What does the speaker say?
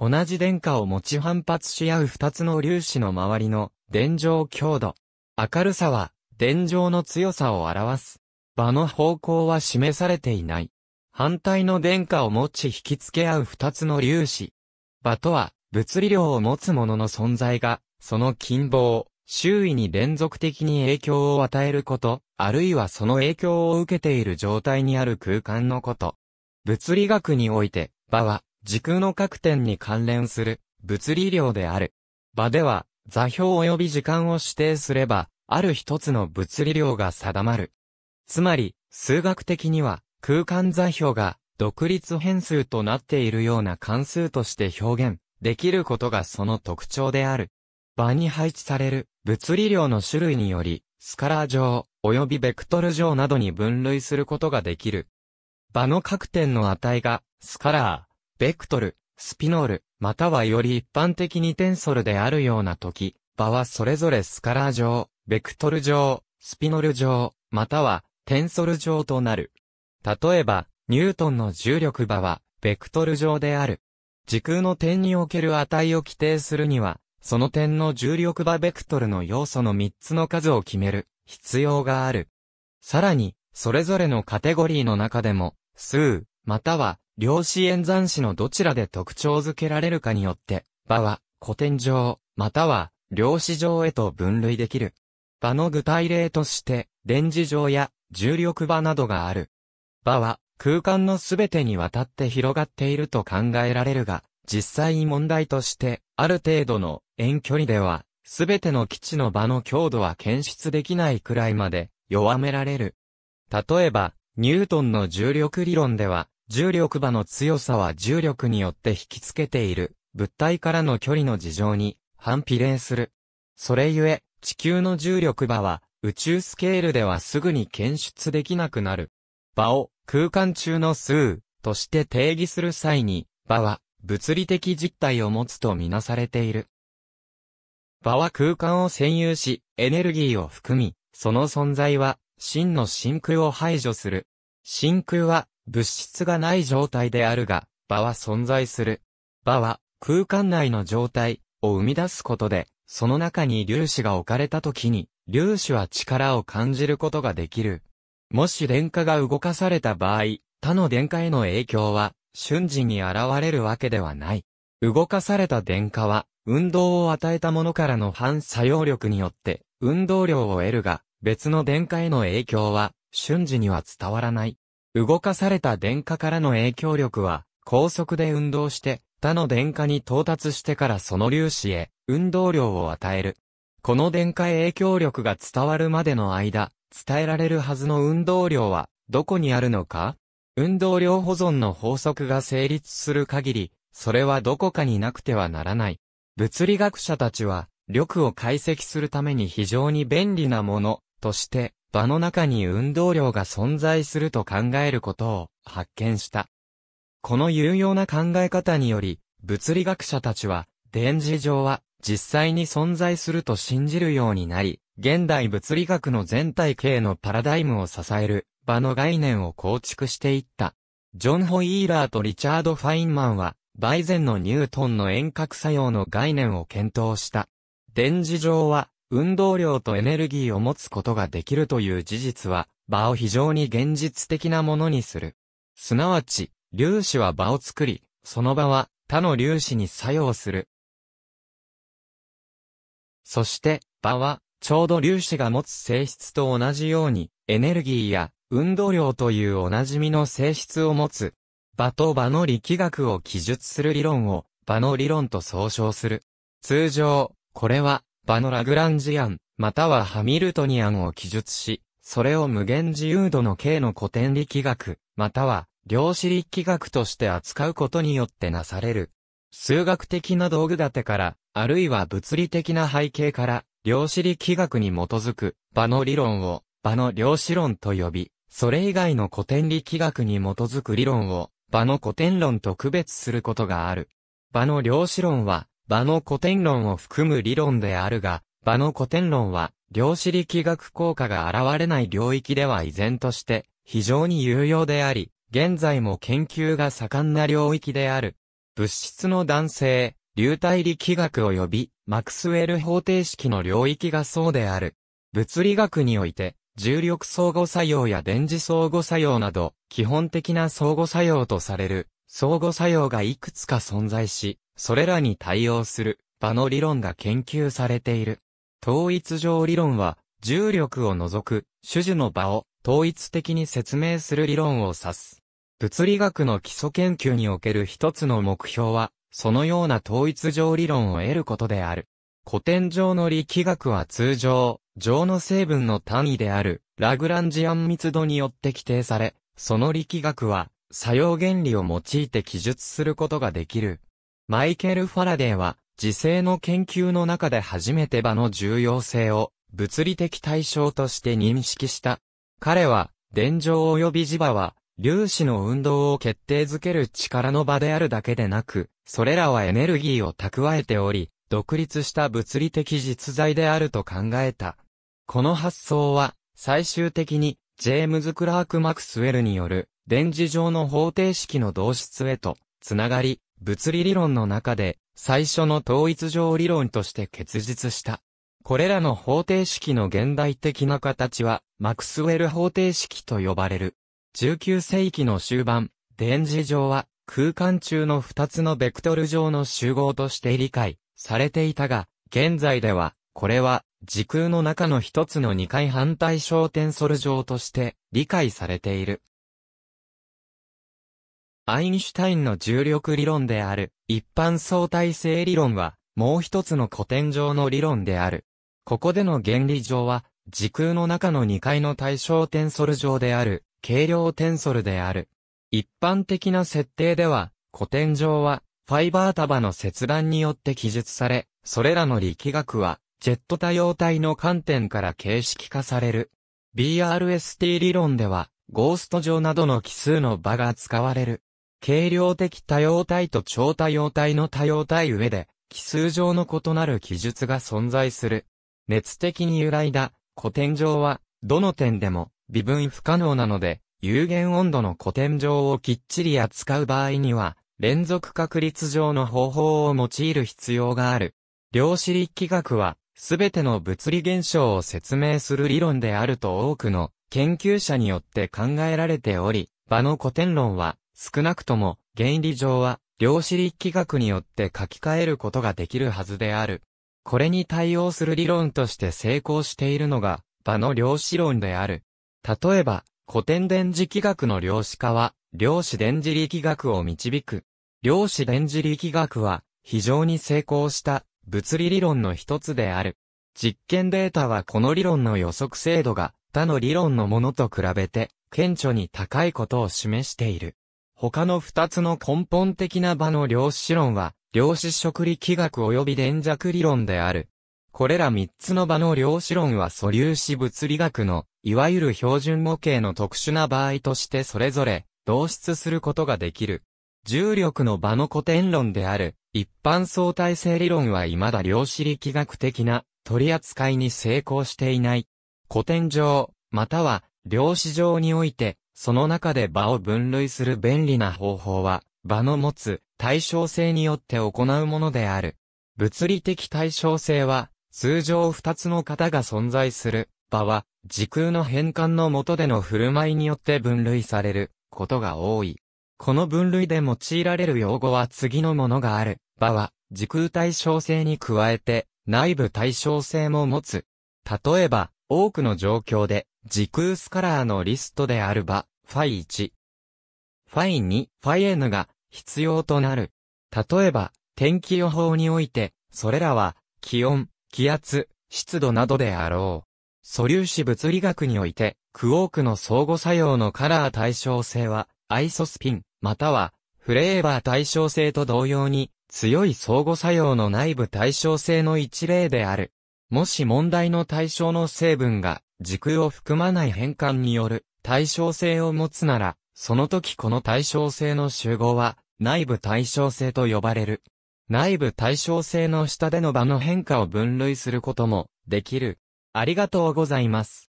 同じ電荷を持ち反発し合う二つの粒子の周りの電状強度。明るさは電状の強さを表す。場の方向は示されていない。反対の電荷を持ち引き付け合う二つの粒子。場とは物理量を持つものの存在が、その近傍、周囲に連続的に影響を与えること、あるいはその影響を受けている状態にある空間のこと。物理学において、場は、時空の各点に関連する物理量である。場では、座標及び時間を指定すれば、ある一つの物理量が定まる。つまり、数学的には、空間座標が独立変数となっているような関数として表現できることがその特徴である。場に配置される物理量の種類により、スカラー上、及びベクトル上などに分類することができる。場の各点の値が、スカラー、ベクトル、スピノール、またはより一般的にテンソルであるような時、場はそれぞれスカラー上、ベクトル上、スピノル上、またはテンソル上となる。例えば、ニュートンの重力場は、ベクトル上である。時空の点における値を規定するには、その点の重力場ベクトルの要素の3つの数を決める必要がある。さらに、それぞれのカテゴリーの中でも、数、または、量子演算子のどちらで特徴づけられるかによって、場は古典上、または量子上へと分類できる。場の具体例として、電磁場や重力場などがある。場は空間のすべてにわたって広がっていると考えられるが、実際に問題として、ある程度の遠距離では、すべての基地の場の強度は検出できないくらいまで弱められる。例えば、ニュートンの重力理論では、重力場の強さは重力によって引きつけている物体からの距離の事情に反比例する。それゆえ、地球の重力場は宇宙スケールではすぐに検出できなくなる。場を空間中の数として定義する際に、場は物理的実体を持つとみなされている。場は空間を占有し、エネルギーを含み、その存在は、真の真空を排除する。真空は、物質がない状態であるが、場は存在する。場は、空間内の状態を生み出すことで、その中に粒子が置かれた時に、粒子は力を感じることができる。もし電荷が動かされた場合、他の電荷への影響は、瞬時に現れるわけではない。動かされた電荷は、運動を与えたものからの反作用力によって、運動量を得るが、別の電荷への影響は、瞬時には伝わらない。動かされた電荷からの影響力は、高速で運動して、他の電荷に到達してからその粒子へ、運動量を与える。この電荷影響力が伝わるまでの間、伝えられるはずの運動量は、どこにあるのか運動量保存の法則が成立する限り、それはどこかになくてはならない。物理学者たちは、力を解析するために非常に便利なものとして、場の中に運動量が存在すると考えることを発見した。この有用な考え方により、物理学者たちは、電磁場は実際に存在すると信じるようになり、現代物理学の全体系のパラダイムを支える場の概念を構築していった。ジョン・ホイーラーとリチャード・ファインマンは、バイゼンのニュートンの遠隔作用の概念を検討した。電磁場は運動量とエネルギーを持つことができるという事実は、場を非常に現実的なものにする。すなわち、粒子は場を作り、その場は他の粒子に作用する。そして、場は、ちょうど粒子が持つ性質と同じように、エネルギーや運動量というおなじみの性質を持つ。場と場の力学を記述する理論を、場の理論と総称する。通常、これは、場のラグランジアン、またはハミルトニアンを記述し、それを無限自由度の形の古典力学、または量子力学として扱うことによってなされる。数学的な道具立てから、あるいは物理的な背景から、量子力学に基づく、場の理論を、場の量子論と呼び、それ以外の古典力学に基づく理論を、場の古典論と区別することがある。場の量子論は、場の古典論を含む理論であるが、場の古典論は、量子力学効果が現れない領域では依然として、非常に有用であり、現在も研究が盛んな領域である。物質の男性、流体力学及び、マクスウェル方程式の領域がそうである。物理学において、重力相互作用や電磁相互作用など、基本的な相互作用とされる、相互作用がいくつか存在し、それらに対応する場の理論が研究されている。統一上理論は、重力を除く種々の場を統一的に説明する理論を指す。物理学の基礎研究における一つの目標は、そのような統一上理論を得ることである。古典上の力学は通常、上の成分の単位である、ラグランジアン密度によって規定され、その力学は、作用原理を用いて記述することができる。マイケル・ファラデーは、時世の研究の中で初めて場の重要性を物理的対象として認識した。彼は、電場及び磁場は、粒子の運動を決定づける力の場であるだけでなく、それらはエネルギーを蓄えており、独立した物理的実在であると考えた。この発想は、最終的に、ジェームズ・クラーク・マクスウェルによる、電磁上の方程式の導出へと、つながり、物理理論の中で最初の統一上理論として結実した。これらの方程式の現代的な形はマクスウェル方程式と呼ばれる。19世紀の終盤、電磁上は空間中の2つのベクトル上の集合として理解されていたが、現在ではこれは時空の中の1つの2回反対焦点ソル上として理解されている。アインシュタインの重力理論である、一般相対性理論は、もう一つの古典上の理論である。ここでの原理上は、時空の中の2階の対象テンソル上である、軽量テンソルである。一般的な設定では、古典上は、ファイバー束の切断によって記述され、それらの力学は、ジェット多様体の観点から形式化される。BRST 理論では、ゴースト上などの奇数の場が使われる。軽量的多様体と超多様体の多様体上で、奇数上の異なる記述が存在する。熱的に由来だ、古典上は、どの点でも、微分不可能なので、有限温度の古典上をきっちり扱う場合には、連続確率上の方法を用いる必要がある。量子力学は、すべての物理現象を説明する理論であると多くの研究者によって考えられており、場の古典論は、少なくとも原理上は量子力学によって書き換えることができるはずである。これに対応する理論として成功しているのが場の量子論である。例えば、古典電磁気学の量子化は、量子電磁力学を導く。量子電磁力学は、非常に成功した物理理論の一つである。実験データはこの理論の予測精度が他の理論のものと比べて顕著に高いことを示している。他の二つの根本的な場の量子論は、量子食理気学及び電弱理論である。これら三つの場の量子論は素粒子物理学の、いわゆる標準模型の特殊な場合としてそれぞれ、導出することができる。重力の場の古典論である、一般相対性理論は未だ量子力学的な取り扱いに成功していない。古典上、または量子上において、その中で場を分類する便利な方法は、場の持つ対称性によって行うものである。物理的対称性は、通常二つの型が存在する場は、時空の変換の下での振る舞いによって分類されることが多い。この分類で用いられる用語は次のものがある。場は、時空対称性に加えて、内部対称性も持つ。例えば、多くの状況で、時空スカラーのリストである場、ファイ1。ファイ2、ファイ N が必要となる。例えば、天気予報において、それらは、気温、気圧、湿度などであろう。素粒子物理学において、クォークの相互作用のカラー対称性は、アイソスピン、または、フレーバー対称性と同様に、強い相互作用の内部対称性の一例である。もし問題の対象の成分が軸を含まない変換による対称性を持つなら、その時この対称性の集合は、内部対称性と呼ばれる。内部対称性の下での場の変化を分類することも、できる。ありがとうございます。